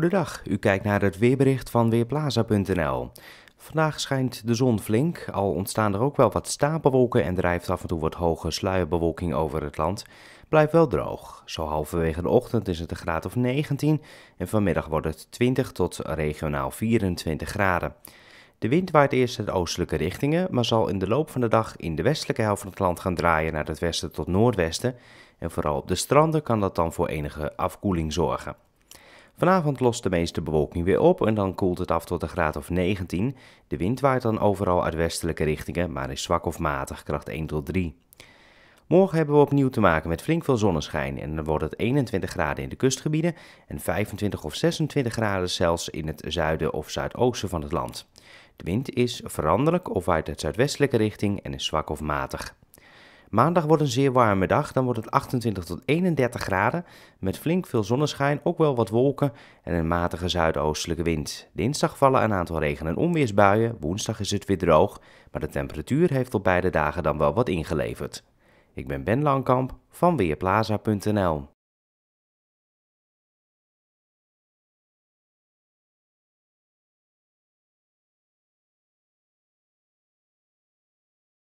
Goedendag, u kijkt naar het weerbericht van Weerplaza.nl. Vandaag schijnt de zon flink, al ontstaan er ook wel wat stapelwolken en drijft af en toe wat hoge sluierbewolking over het land. Blijft wel droog. Zo halverwege de ochtend is het een graad of 19 en vanmiddag wordt het 20 tot regionaal 24 graden. De wind waait eerst uit oostelijke richtingen, maar zal in de loop van de dag in de westelijke helft van het land gaan draaien naar het westen tot noordwesten. En vooral op de stranden kan dat dan voor enige afkoeling zorgen. Vanavond lost de meeste bewolking weer op en dan koelt het af tot een graad of 19. De wind waait dan overal uit westelijke richtingen, maar is zwak of matig, kracht 1 tot 3. Morgen hebben we opnieuw te maken met flink veel zonneschijn en dan wordt het 21 graden in de kustgebieden en 25 of 26 graden zelfs in het zuiden of zuidoosten van het land. De wind is veranderlijk of uit het zuidwestelijke richting en is zwak of matig. Maandag wordt een zeer warme dag, dan wordt het 28 tot 31 graden met flink veel zonneschijn, ook wel wat wolken en een matige zuidoostelijke wind. Dinsdag vallen een aantal regen- en onweersbuien, woensdag is het weer droog, maar de temperatuur heeft op beide dagen dan wel wat ingeleverd. Ik ben Ben Langkamp van Weerplaza.nl